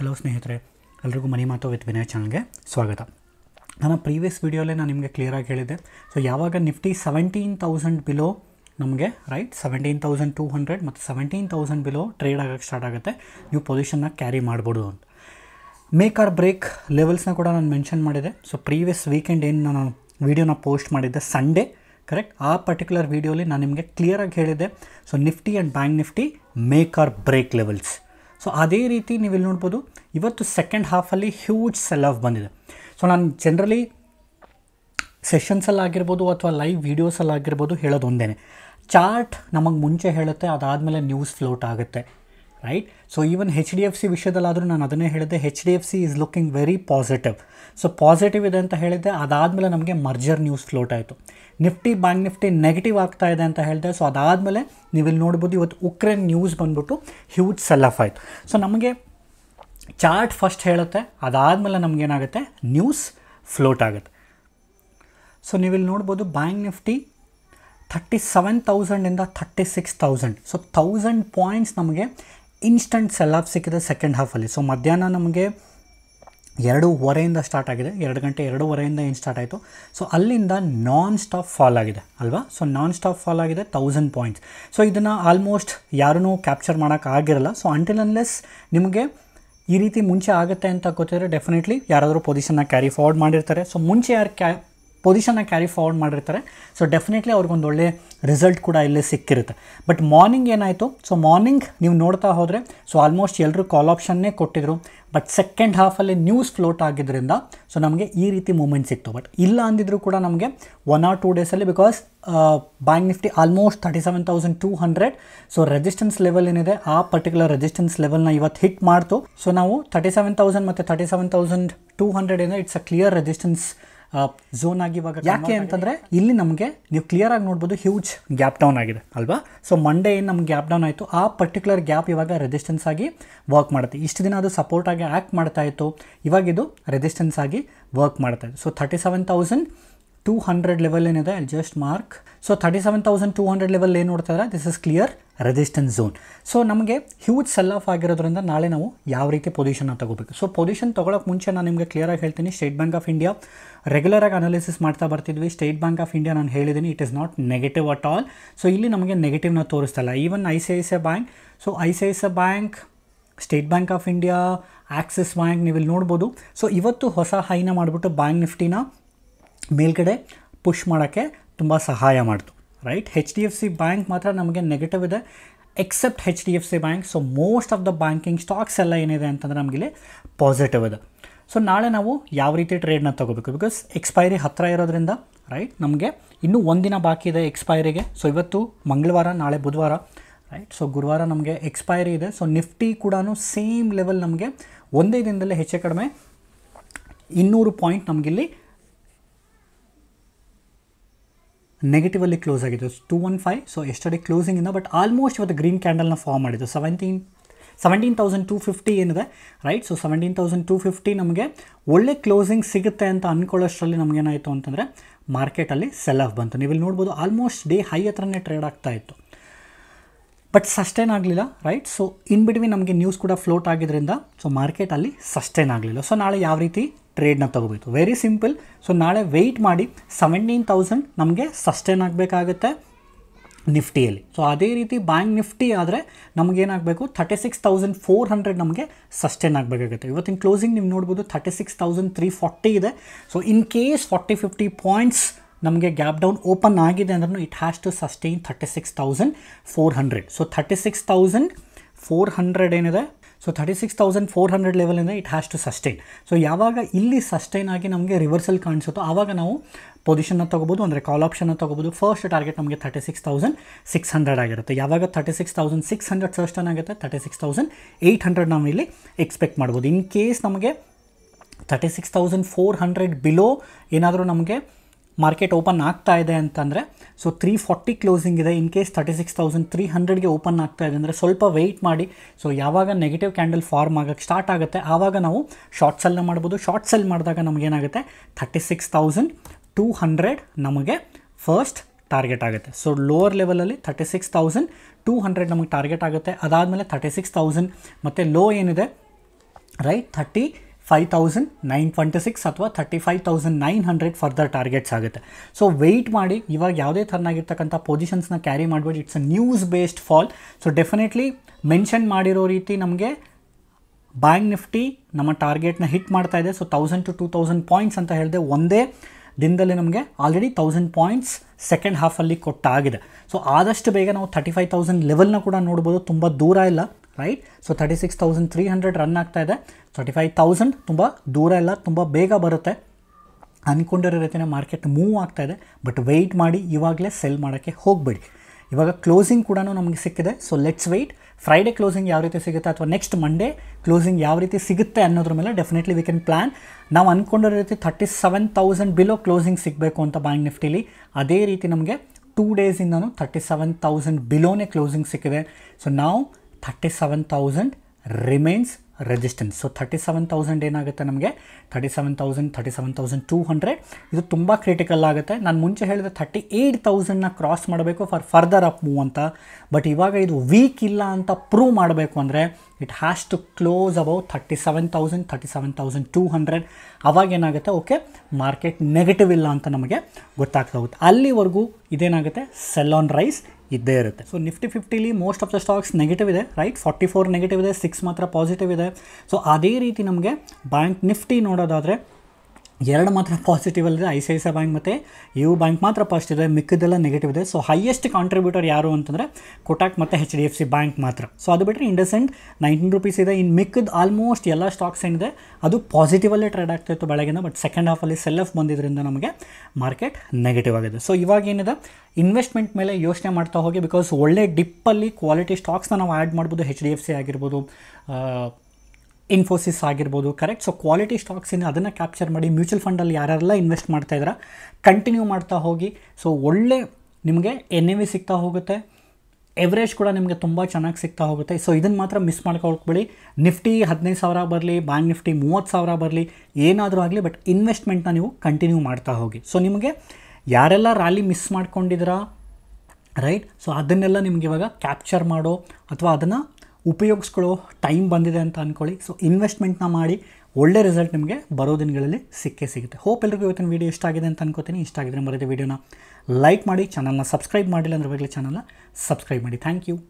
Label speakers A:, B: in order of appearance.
A: hello ಸ್ನೇಹಿತರೆ ಎಲ್ರಿಗೂ ಮನಿ ಮಾತು ವಿತ್ ವಿನಯ್ ಚಾನಲ್ಗೆ ಸ್ವಾಗತ ನನ್ನ ಪ್ರೀವಿಯಸ್ ವೀಡಿಯೋಲ್ಲೇ ನಾನು ನಿಮಗೆ ಕ್ಲಿಯರಾಗಿ ಹೇಳಿದೆ ಸೊ ಯಾವಾಗ ನಿಫ್ಟಿ ಸೆವೆಂಟೀನ್ ತೌಸಂಡ್ ಬಿಲೋ ನಮಗೆ right seventeen thousand two hundred ಮತ್ತು ಸೆವೆಂಟೀನ್ ತೌಸಂಡ್ ಬಿಲೋ ಟ್ರೇಡ್ ಆಗೋಕ್ಕೆ ಸ್ಟಾರ್ಟ್ ಆಗುತ್ತೆ ನೀವು ಪೊಸಿಷನ್ನ ಕ್ಯಾರಿ ಮಾಡ್ಬೋದು ಅಂತ ಮೇಕ್ ಆರ್ ಬ್ರೇಕ್ ಲೆವೆಲ್ಸ್ನ ಕೂಡ ನಾನು ಮೆನ್ಷನ್ ಮಾಡಿದೆ ಸೊ ಪ್ರೀವಿಯಸ್ ವೀಕೆಂಡ್ ಏನು ನಾನು ವೀಡಿಯೋನ ಪೋಸ್ಟ್ ಮಾಡಿದ್ದೆ ಸಂಡೇ ಕರೆಕ್ಟ್ ಆ ಪರ್ಟಿಕ್ಯುಲರ್ ವೀಡಿಯೋಲಿ ನಾನು ನಿಮಗೆ ಕ್ಲಿಯರಾಗಿ ಹೇಳಿದೆ so Nifty and Bank Nifty make or break levels so ಅದೇ ರೀತಿ ನೀವು ಇಲ್ಲಿ ನೋಡ್ಬೋದು ಇವತ್ತು ಸೆಕೆಂಡ್ ಹಾಫಲ್ಲಿ ಹ್ಯೂಜ್ ಸೆಲ್ ಆಫ್ ಬಂದಿದೆ ಸೊ ನಾನು ಜನರಲಿ ಸೆಷನ್ಸಲ್ಲಾಗಿರ್ಬೋದು ಅಥವಾ ಲೈವ್ ವೀಡಿಯೋಸಲ್ಲಾಗಿರ್ಬೋದು ಆಗಿರ್ಬೋದು ಹೇಳೋದು ಒಂದೇ ಚಾರ್ಟ್ ನಮಗೆ ಮುಂಚೆ ಹೇಳುತ್ತೆ ಅದಾದಮೇಲೆ ನ್ಯೂಸ್ ಫ್ಲೋಟ್ ಆಗುತ್ತೆ right so even H D F C ವಿಷಯದಲ್ಲಾದರೂ ನಾನು ಅದನ್ನೇ ಹೇಳಿದೆ H D F C is looking very positive so positive ಇದೆ ಅಂತ ಹೇಳಿದ್ದೆ ಅದಾದಮೇಲೆ ನಮಗೆ ಮರ್ಜರ್ ನ್ಯೂಸ್ ಫ್ಲೋಟ್ ಆಯಿತು ನಿಫ್ಟಿ ಬ್ಯಾಂಕ್ ನಿಫ್ಟಿ ನೆಗೆಟಿವ್ ಆಗ್ತಾ ಇದೆ ಅಂತ ಹೇಳಿದೆ ಸೊ ಅದಾದಮೇಲೆ ನೀವು ಇಲ್ಲಿ ನೋಡ್ಬೋದು ಇವತ್ತು ಉಕ್ರೇನ್ ನ್ಯೂಸ್ ಬಂದ್ಬಿಟ್ಟು ಹ್ಯೂಜ್ ಸೆಲ್ ಆಫ್ ಆಯಿತು ಸೊ ನಮಗೆ ಚಾರ್ಟ್ ಫಸ್ಟ್ ಹೇಳುತ್ತೆ ಅದಾದಮೇಲೆ ನಮಗೇನಾಗುತ್ತೆ ನ್ಯೂಸ್ ಫ್ಲೋಟ್ ಆಗುತ್ತೆ ಸೊ ನೀವಿಲ್ಲಿ ನೋಡ್ಬೋದು ಬ್ಯಾಂಕ್ ನಿಫ್ಟಿ ಥರ್ಟಿ ಸೆವೆನ್ ತೌಸಂಡಿಂದ thirty six thousand so thousand points ನಮಗೆ ಇನ್ಸ್ಟಂಟ್ ಸೆಲ್ ಆಫ್ ಸಿಕ್ಕಿದೆ ಸೆಕೆಂಡ್ ಹಾಫಲ್ಲಿ ಸೊ ಮಧ್ಯಾಹ್ನ ನಮಗೆ ಎರಡೂವರೆಯಿಂದ ಸ್ಟಾರ್ಟ್ ಆಗಿದೆ ಎರಡು ಗಂಟೆ ಎರಡೂವರೆಯಿಂದ ಏನು ಸ್ಟಾರ್ಟ್ ಆಯಿತು ಸೊ ಅಲ್ಲಿಂದ ನಾನ್ ಸ್ಟಾಪ್ ಫಾಲ್ ಆಗಿದೆ ಅಲ್ವಾ ಸೊ ನಾನ್ ಸ್ಟಾಪ್ ಫಾಲ್ ಆಗಿದೆ ತೌಸಂಡ್ ಪಾಯಿಂಟ್ಸ್ ಸೊ ಇದನ್ನು ಆಲ್ಮೋಸ್ಟ್ ಯಾರೂ ಕ್ಯಾಪ್ಚರ್ ಮಾಡೋಕ್ಕಾಗಿರಲ್ಲ ಸೊ ಅಂಟಿಲ್ ಅನ್ಲೆಸ್ ನಿಮಗೆ ಈ ರೀತಿ ಮುಂಚೆ ಆಗುತ್ತೆ ಅಂತ ಗೊತ್ತಿದ್ರೆ ಡೆಫಿನೆಟ್ಲಿ ಯಾರಾದರೂ ಪೊಸಿಷನ್ನ ಕ್ಯಾರಿ ಫಾರ್ವರ್ಡ್ ಮಾಡಿರ್ತಾರೆ ಸೊ ಮುಂಚೆ ಯಾರು ಕ್ಯಾ ಪೊಸಿಷನ್ನ ಕ್ಯಾರಿ ಫಾರ್ವರ್ಡ್ ಮಾಡಿರ್ತಾರೆ ಸೊ ಡೆಫಿನೆಟ್ಲಿ ಅವ್ರಿಗೊಂದು ಒಳ್ಳೆ ರಿಸಲ್ಟ್ ಕೂಡ ಇಲ್ಲಿ ಸಿಕ್ಕಿರುತ್ತೆ ಬಟ್ ಮಾರ್ನಿಂಗ್ ಏನಾಯಿತು ಸೊ ಮಾರ್ನಿಂಗ್ ನೀವು ನೋಡ್ತಾ ಹೋದರೆ ಸೊ ಆಲ್ಮೋಸ್ಟ್ ಎಲ್ಲರೂ ಕಾಲ್ ಆಪ್ಷನ್ನೇ ಕೊಟ್ಟಿದ್ರು ಬಟ್ ಸೆಕೆಂಡ್ ಹಾಫಲ್ಲಿ ನ್ಯೂಸ್ ಫ್ಲೋಟ್ ಆಗಿದ್ದರಿಂದ ಸೊ ನಮಗೆ ಈ ರೀತಿ ಮೂಮೆಂಟ್ ಸಿಕ್ತು ಬಟ್ ಇಲ್ಲ ಅಂದಿದ್ರು ಕೂಡ ನಮಗೆ ಒನ್ ಆರ್ ಟೂ ಡೇಸಲ್ಲಿ because Bank Nifty almost thirty seven thousand two hundred so resistance level ಏನಿದೆ ಆ ಪರ್ಟಿಕ್ಯುಲರ್ ರೆಜಿಸ್ಟೆನ್ಸ್ ಲೆವೆಲ್ನ ಇವತ್ತು ಹಿಟ್ ಮಾಡ್ತು ಸೊ ನಾವು ತರ್ಟಿ ಸೆವೆನ್ ತೌಸಂಡ್ ಮತ್ತು thirty seven thousand two hundred ಏನೋ it's a clear resistance zone ಆಗಿ ಇವಾಗ ಯಾಕೆ ಅಂತಂದರೆ ಇಲ್ಲಿ ನಮಗೆ ನೀವು ಕ್ಲಿಯರ್ ಆಗಿ ನೋಡ್ಬೋದು ಹ್ಯೂಜ್ ಗ್ಯಾಪ್ ಡೌನ್ ಆಗಿದೆ ಅಲ್ವಾ ಸೊ ಮಂಡೇ ಏನು ನಮ್ಗೆ ಗ್ಯಾಪ್ ಡೌನ್ ಆಯಿತು ಆ ಪರ್ಟಿಕ್ಯುಲರ್ ಗ್ಯಾಪ್ ಇವಾಗ ರೆಸಿಸ್ಟೆನ್ಸ್ ಆಗಿ ವರ್ಕ್ ಮಾಡುತ್ತೆ ಇಷ್ಟು ದಿನ ಅದು ಸಪೋರ್ಟ್ ಆಗಿ ಆ್ಯಕ್ಟ್ ಮಾಡ್ತಾ ಇತ್ತು ಇವಾಗ ಇದು ರೆಸಿಸ್ಟೆನ್ಸ್ ಆಗಿ ವರ್ಕ್ ಮಾಡ್ತಾ ಇತ್ತು so thirty seven thousand two hundred level ಏನಿದೆ just mark so thirty seven thousand two hundred level ಏನು ನೋಡ್ತಾ this is clear resistance zone so ನಮಗೆ ಹ್ಯೂಜ್ ಸೆಲ್ ಆಫ್ ಆಗಿರೋದ್ರಿಂದ ನಾಳೆ ನಾವು ಯಾವ ರೀತಿ ಪೊಸಿಷನ್ನ ತಗೋಬೇಕು ಸೊ ಪೊಸಿಷನ್ ತೊಗೊಳಕ್ಕೆ ಮುಂಚೆ ನಾನು ನಿಮಗೆ ಕ್ಲಿಯರ್ ಆಗಿ ಹೇಳ್ತೀನಿ ಸ್ಟೇಟ್ ಬ್ಯಾಂಕ್ ಆಫ್ ಇಂಡಿಯಾ ರೆಗ್ಯುಲರಾಗಿ ಅನಾಲಿಸಿಸ್ ಮಾಡ್ತಾ ಬರ್ತಿದ್ವಿ ಸ್ಟೇಟ್ ಬ್ಯಾಂಕ್ ಆಫ್ ಇಂಡಿಯಾ ನಾನು ಹೇಳಿದ್ದೀನಿ it is not negative at all so ಇಲ್ಲಿ ನಮಗೆ ನೆಗೆಟಿವ್ನ ತೋರಿಸ್ತಾ ಇಲ್ಲ even I C I C I bank so I C I C bank state bank of India Axis bank ನೀವು ಇಲ್ಲಿ ನೋಡ್ಬೋದು ಸೊ ಇವತ್ತು ಹೊಸ ಹೈನ ಮಾಡಿಬಿಟ್ಟು ಬ್ಯಾಂಕ್ ನಿಫ್ಟಿನ ಮೇಲ್ಗಡೆ ಪುಷ್ ಮಾಡೋಕ್ಕೆ ತುಂಬ ಸಹಾಯ ಮಾಡಿತು right H D F C Bank ಮಾತ್ರ ನಮಗೆ ನೆಗೆಟಿವ್ ಇದೆ except H D F C Bank so most of the banking stocks ಎಲ್ಲ ಏನಿದೆ ಅಂತಂದರೆ ನಮಗಿಲ್ಲಿ ಪಾಸಿಟಿವ್ ಇದೆ ಸೊ ನಾಳೆ ನಾವು ಯಾವ ರೀತಿ ಟ್ರೇಡ್ನ ತೊಗೋಬೇಕು ಬಿಕಾಸ್ ಎಕ್ಸ್ಪೈರಿ ಹತ್ತಿರ ಇರೋದ್ರಿಂದ ರೈಟ್ ನಮಗೆ ಇನ್ನೂ ಒಂದಿನ ಬಾಕಿ ಇದೆ ಎಕ್ಸ್ಪೈರಿಗೆ ಸೊ ಇವತ್ತು ಮಂಗಳವಾರ ನಾಳೆ ಬುಧವಾರ ರೈಟ್ ಸೊ ಗುರುವಾರ ನಮಗೆ ಎಕ್ಸ್ಪೈರಿ ಇದೆ ಸೊ ನಿಫ್ಟಿ ಕೂಡ ಸೇಮ್ ಲೆವೆಲ್ ನಮಗೆ ಒಂದೇ ದಿನದಲ್ಲೇ ಹೆಚ್ಚು ಕಡಿಮೆ ಇನ್ನೂರು ಪಾಯಿಂಟ್ ನಮಗಿಲ್ಲಿ ನೆಗೆಟಿವಲ್ಲಿ ಕ್ಲೋಸ್ ಆಗಿತ್ತು two one five so closing ಇಂದ ಬಟ್ ಆಲ್ಮೋಸ್ಟ್ ಇವತ್ತು ಗ್ರೀನ್ ಕ್ಯಾಂಡಲ್ನ ಫಾರ್ಮ್ ಮಾಡಿದ್ದು seventeen seventeen thousand two fifty ಏನಿದೆ right so seventeen thousand two fifty ನಮಗೆ ಒಳ್ಳೆ ಕ್ಲೋಸಿಂಗ್ ಸಿಗುತ್ತೆ ಅಂತ ಅಂದ್ಕೊಳ್ಳೋಷ್ಟರಲ್ಲಿ ನಮಗೇನಾಯಿತು ಅಂತಂದರೆ ಮಾರ್ಕೆಟಲ್ಲಿ ಸೆಲ್ ಆಫ್ ಬಂತು ನೀವು ಇಲ್ಲಿ ನೋಡ್ಬೋದು ಆಲ್ಮೋಸ್ಟ್ ಡೇ ಹೈ ಹತ್ರನೇ ಟ್ರೇಡ್ ಆಗ್ತಾ ಇತ್ತು ಬಟ್ ಸಸ್ಟೈನ್ ಆಗಲಿಲ್ಲ ರೈಟ್ ಸೊ ಇನ್ ಬಿಟ್ವೀನ್ ನಮಗೆ ನ್ಯೂಸ್ ಕೂಡ ಫ್ಲೋಟ್ ಆಗಿದ್ದರಿಂದ ಸೊ ಮಾರ್ಕೆಟ್ ಅಲ್ಲಿ ಸಸ್ಟೈನ್ ಆಗಲಿಲ್ಲ ಸೊ ನಾಳೆ ಯಾವ ರೀತಿ ಟ್ರೇಡ್ನ ತಗೋಬೇಕು ವೆರಿ ಸಿಂಪಲ್ ಸೊ ನಾಳೆ ವೆಯ್ಟ್ ಮಾಡಿ ಸೆವೆಂಟೀನ್ ತೌಸಂಡ್ ನಮಗೆ ಸಸ್ಟೈನ್ ಆಗಬೇಕಾಗುತ್ತೆ ನಿಫ್ಟಿಯಲ್ಲಿ ಸೊ ಅದೇ ರೀತಿ ಬ್ಯಾಂಕ್ ನಿಫ್ಟಿ ಆದರೆ ನಮಗೇನಾಗಬೇಕು thirty six thousand four hundred ನಮಗೆ ಸಸ್ಟೈನ್ ಆಗಬೇಕಾಗುತ್ತೆ ಇವತ್ತಿನ ಕ್ಲೋಸಿಂಗ್ ನೀವು ನೋಡ್ಬೋದು thirty six thousand three forty ಇದೆ so in case forty fifty points ನಮಗೆ ಗ್ಯಾಪ್ ಡೌನ್ ಓಪನ್ ಆಗಿದೆ ಅಂದ್ರೂ it has to sustain thirty six thousand four hundred so thirty six thousand four hundred ಏನಿದೆ so thirty six thousand four hundred level ಲೆವೆಲಿಂದ it has to sustain so ಯಾವಾಗ ಇಲ್ಲಿ sustain ಆಗಿ ನಮಗೆ reversal ಕಾಣಿಸುತ್ತೋ ಆವಾಗ ನಾವು ಪೊಸಿಷನ್ನ ತೊಗೋಬೋದು ಅಂದರೆ ಕಾಲ್ ಆಪ್ಷನ್ನ ತಗೋಬೋದು ಫಸ್ಟ್ ಟಾರ್ಗೆಟ್ ನಮಗೆ thirty six thousand six hundred ಆಗಿರುತ್ತೆ ಯಾವಾಗ thirty six thousand six hundred first ಆಗುತ್ತೆ thirty six thousand eight hundred ನಾವು ಇಲ್ಲಿ ಎಕ್ಸ್ಪೆಕ್ಟ್ ಮಾಡ್ಬೋದು ಇನ್ ಕೇಸ್ ನಮಗೆ thirty six thousand four hundred below ಏನಾದರೂ ನಮಗೆ ಮಾರ್ಕೆಟ್ ಓಪನ್ ಆಗ್ತಾ ಇದೆ ಅಂತಂದರೆ ಸೊ ತ್ರೀ ಫಾರ್ಟಿ ಕ್ಲೋಸಿಂಗ್ ಇದೆ in case thirty six thousand three ಹಂಡ್ರೆಡ್ಗೆ ಓಪನ್ ಆಗ್ತಾ ಇದೆ ಅಂದರೆ ಸ್ವಲ್ಪ ವೆಯ್ಟ್ ಮಾಡಿ ಸೊ ಯಾವಾಗ ನೆಗೆಟಿವ್ ಕ್ಯಾಂಡಲ್ ಫಾರ್ಮ್ ಆಗೋಕ್ಕೆ ಸ್ಟಾರ್ಟ್ ಆಗುತ್ತೆ ಆವಾಗ ನಾವು ಶಾರ್ಟ್ ಸೆಲ್ನ ಮಾಡ್ಬೋದು ಶಾರ್ಟ್ ಸೆಲ್ ಮಾಡಿದಾಗ ನಮಗೇನಾಗುತ್ತೆ thirty six thousand two hundred ನಮಗೆ ಫಸ್ಟ್ ಟಾರ್ಗೆಟ್ ಆಗುತ್ತೆ ಸೊ ಲೋವರ್ ಲೆವೆಲಲ್ಲಿ thirty six thousand two hundred ನಮಗೆ ಟಾರ್ಗೆಟ್ ಆಗುತ್ತೆ ಅದಾದಮೇಲೆ ತರ್ಟಿ ಸಿಕ್ಸ್ ತೌಸಂಡ್ ಮತ್ತು ಲೋ ಏನಿದೆ right thirty five thousand nine twenty six ಅಥವಾ thirty five thousand nine hundred further targets ಆಗುತ್ತೆ ಸೊ ವೆಯ್ಟ್ ಮಾಡಿ ಇವಾಗ ಯಾವುದೇ ಥರನಾಗಿರ್ತಕ್ಕಂಥ ಪೊಸಿಷನ್ಸ್ನ ಕ್ಯಾರಿ ಮಾಡಬೇಡಿ it's a news based fall so definitely mention ಮಾಡಿರೋ ರೀತಿ ನಮಗೆ ಬ್ಯಾಂಕ್ ನಿಫ್ಟಿ ನಮ್ಮ ಟಾರ್ಗೆಟ್ನ ಹಿಟ್ ಮಾಡ್ತಾ ಇದೆ so thousand to two thousand points ಅಂತ ಹೇಳಿದೆ ಒಂದೇ ದಿನದಲ್ಲಿ ನಮಗೆ ಆಲ್ರೆಡಿ ತೌಸಂಡ್ ಪಾಯಿಂಟ್ಸ್ ಸೆಕೆಂಡ್ ಹಾಫಲ್ಲಿ ಕೊಟ್ಟಾಗಿದೆ ಸೊ ಆದಷ್ಟು ಬೇಗ ನಾವು ತರ್ಟಿ ಫೈವ್ ತೌಸಂಡ್ ಲೆವೆಲ್ನ ಕೂಡ ನೋಡ್ಬೋದು ತುಂಬ ದೂರ ಇಲ್ಲ right so thirty six thousand three hundred run ಆಗ್ತಾ ಇದೆ ತರ್ಟಿ ಫೈವ್ ತೌಸಂಡ್ ತುಂಬ ದೂರ ಇಲ್ಲ ತುಂಬ ಬೇಗ ಬರುತ್ತೆ ಅಂದ್ಕೊಂಡಿರೋ ರೀತಿಯೇ ಮಾರ್ಕೆಟ್ ಮೂವ್ ಆಗ್ತಾ ಇದೆ ಬಟ್ ವೆಯ್ಟ್ ಮಾಡಿ ಇವಾಗಲೇ ಸೆಲ್ ಮಾಡೋಕ್ಕೆ ಹೋಗಬೇಡಿ ಇವಾಗ ಕ್ಲೋಸಿಂಗ್ ಕೂಡ ನಮಗೆ ಸಿಕ್ಕಿದೆ so let's wait Friday closing ಯಾವ ರೀತಿ ಸಿಗುತ್ತೆ ಅಥವಾ ನೆಕ್ಸ್ಟ್ ಮಂಡೇ ಕ್ಲೋಸಿಂಗ್ ಯಾವ ರೀತಿ ಸಿಗುತ್ತೆ ಅನ್ನೋದ್ರ ಮೇಲೆ ಡೆಫಿನೆಟ್ಲಿ ವಿ ಕ್ಯಾನ್ ಪ್ಲ್ಯಾನ್ ನಾವು ಅಂದ್ಕೊಂಡಿರೋ ರೀತಿ thirty seven thousand below closing ಸಿಗಬೇಕು ಅಂತ ಬ್ಯಾಂಕ್ ನಿಫ್ಟಿಲಿ ಅದೇ ರೀತಿ ನಮಗೆ ಟೂ ಡೇಸಿಂದನೂ ಥರ್ಟಿ ಸೆವೆನ್ ತೌಸಂಡ್ ಬಿಲೋನೇ ಕ್ಲೋಸಿಂಗ್ ಸಿಕ್ಕಿದೆ ಸೊ ನಾವು thirty thousand remains resistance so thirty seven thousand ಏನಾಗುತ್ತೆ ನಮಗೆ thirty seven thousand thirty seven thousand two hundred ಇದು ತುಂಬ ಕ್ರಿಟಿಕಲ್ ಆಗುತ್ತೆ ನಾನು ಮುಂಚೆ ಹೇಳಿದೆ ಥರ್ಟಿ ಏಯ್ಟ್ ತೌಸಂಡ್ನ ಕ್ರಾಸ್ ಮಾಡಬೇಕು ಫಾರ್ ಫರ್ದರ್ ಅಪ್ ಮೂವ್ ಅಂತ ಬಟ್ ಇವಾಗ ಇದು ವೀಕ್ ಇಲ್ಲ ಅಂತ ಪ್ರೂವ್ ಮಾಡಬೇಕು ಅಂದರೆ it has to close about thirty seven thousand thirty seven thousand two hundred ಅವಾಗ ಏನಾಗುತ್ತೆ ಓಕೆ ಮಾರ್ಕೆಟ್ ನೆಗೆಟಿವ್ ಇಲ್ಲ ಅಂತ ನಮಗೆ ಗೊತ್ತಾಗ್ತಾ ಹೋಗುತ್ತೆ ಅಲ್ಲಿವರೆಗೂ ಇದೇನಾಗುತ್ತೆ ಸೆಲ್ ಆನ್ ರೈಸ್ ಇದ್ದೇ ಇರುತ್ತೆ ಸೊ ನಿಫ್ಟಿ ಫಿಫ್ಟಿಲಿ most of the stocks negative ಇದೆ ರೈಟ್ ಫಾರ್ಟಿ ಫೋರ್ ನೆಗೆಟಿವ್ ಇದೆ ಸಿಕ್ಸ್ ಮಾತ್ರ ಪಾಸಿಟಿವ್ ಇದೆ ಸೊ ಅದೇ ರೀತಿ ನಮಗೆ ಬ್ಯಾಂಕ್ ನಿಫ್ಟಿ ನೋಡೋದಾದರೆ ಎರಡು ಮಾತ್ರ ಪಾಸಿಟಿವ್ ಇದೆ I C I C bank ಮತ್ತು ಯು ಬ್ಯಾಂಕ್ ಮಾತ್ರ ಪಾಸಿಟಿವ್ ಇದೆ ಮಿಕ್ಕದೆಲ್ಲ ನೆಗೆಟಿವ್ ಇದೆ ಸೊ ಹೈಯೆಸ್ಟ್ ಕಾಂಟ್ರಿಬ್ಯೂಟರ್ ಯಾರು ಅಂತಂದರೆ ಕೊಟಾಕ್ ಮತ್ತು ಹೆಚ್ ಡಿ ಎಫ್ ಸಿ ಬ್ಯಾಂಕ್ ಮಾತ್ರ ಸೊ ಅದು ಬಿಟ್ಟರೆ ಇಂಡಸೆಂಟ್ ನೈನ್ಟೀನ್ ರುಪೀಸ್ ಇದೆ ಇನ್ ಮಿಕ್ಕದ ಆಲ್ಮೋಸ್ಟ್ ಎಲ್ಲ ಸ್ಟಾಕ್ಸ್ ಏನಿದೆ ಅದು ಪಾಸಿಟಿವಲ್ಲೇ ಟ್ರೇಡ್ ಆಗ್ತಾಯಿತ್ತು ಬೆಳಗಿನ ಬಟ್ ಸೆಕೆಂಡ್ ಹಾಫಲ್ಲಿ ಸೆಲ್ ಆಫ್ ಬಂದಿದ್ದರಿಂದ ನಮಗೆ ಮಾರ್ಕೆಟ್ ನೆಗೆಟಿವ್ ಆಗಿದೆ ಸೊ ಇವಾಗ ಏನಿದೆ ಇನ್ವೆಸ್ಟ್ಮೆಂಟ್ ಮೇಲೆ ಯೋಚನೆ ಮಾಡ್ತಾ ಹೋಗಿ ಬಿಕಾಸ್ ಒಳ್ಳೆ ಡಿಪ್ಪಲ್ಲಿ ಕ್ವಾಲಿಟಿ ಸ್ಟಾಕ್ಸ್ನ ನಾವು ಆ್ಯಡ್ ಮಾಡ್ಬೋದು ಎಚ್ ಡಿ ಎಫ್ ಸಿ ಆಗಿರ್ಬೋದು ಇನ್ಫೋಸಿಸ್ ಆಗಿರ್ಬೋದು ಕರೆಕ್ಟ್ ಸೊ ಕ್ವಾಲಿಟಿ ಸ್ಟಾಕ್ಸ್ ಇನ್ನು ಅದನ್ನು ಕ್ಯಾಪ್ಚರ್ ಮಾಡಿ ಮ್ಯೂಚುವಲ್ ಫಂಡಲ್ಲಿ ಯಾರೆಲ್ಲ ಇನ್ವೆಸ್ಟ್ ಮಾಡ್ತಾ ಇದ್ದೀರಾ ಕಂಟಿನ್ಯೂ ಮಾಡ್ತಾ ಹೋಗಿ ಸೊ ಒಳ್ಳೆ ನಿಮಗೆ ಎನ್ ಎ ವಿ ಸಿಗ್ತಾ ಹೋಗುತ್ತೆ ಎವರೇಜ್ ಕೂಡ ನಿಮಗೆ ತುಂಬ ಚೆನ್ನಾಗಿ ಸಿಗ್ತಾ ಹೋಗುತ್ತೆ ಸೊ ಇದನ್ನು ಮಾತ್ರ ಮಿಸ್ ಮಾಡ್ಕೊಳ್ಬೇಡಿ ನಿಫ್ಟಿ ಹದಿನೈದು ಸಾವಿರ ಬರಲಿ ಬ್ಯಾಂಕ್ ನಿಫ್ಟಿ ಮೂವತ್ತು ಸಾವಿರ ಬರಲಿ ಏನಾದರೂ ಆಗಲಿ ಬಟ್ ಇನ್ವೆಸ್ಟ್ಮೆಂಟ್ನ ನೀವು ಕಂಟಿನ್ಯೂ ಮಾಡ್ತಾ ಹೋಗಿ ಸೊ ನಿಮಗೆ ಯಾರೆಲ್ಲ ರ್ಯಾಲಿ ಮಿಸ್ ಮಾಡ್ಕೊಂಡಿದ್ದೀರಾ ರೈಟ್ ಸೊ ಅದನ್ನೆಲ್ಲ ನಿಮಗೆ ಇವಾಗ ಕ್ಯಾಪ್ಚರ್ ಮಾಡೋ ಅಥವಾ ಅದನ್ನು ಉಪಯೋಗಿಸ್ಕೊಳ್ಳೋ ಟೈಮ್ ಬಂದಿದೆ ಅಂತ ಅಂದ್ಕೊಳ್ಳಿ ಸೊ ಇನ್ವೆಸ್ಟ್ಮೆಂಟ್ನ ಮಾಡಿ ಒಳ್ಳೆ ರಿಸಲ್ಟ್ ನಿಮಗೆ ಬರೋ ದಿನಗಳಲ್ಲಿ ಸಿಕ್ಕೇ ಸಿಗುತ್ತೆ ಹೋಪ್ ಎಲ್ಲರಿಗೂ ಇವತ್ತಿನ ವೀಡಿಯೋ ಇಷ್ಟ ಆಗಿದೆ ಅಂತ ಅನ್ಕೋತೀನಿ ಇಷ್ಟ ಆಗಿದ್ರೆ ಮರೆಯದೆ ವೀಡಿಯೋನ ಲೈಕ್ ಮಾಡಿ ಚಾನಲ್ನ ಸಬ್ಸ್ಕ್ರೈಬ್ ಮಾಡಿಲ್ಲ ಅಂದ್ರೆ ಚಾನಲ್ನ ಸಬ್ಸ್ಕ್ರೈಬ್ ಮಾಡಿ ಥ್ಯಾಂಕ್ ಯು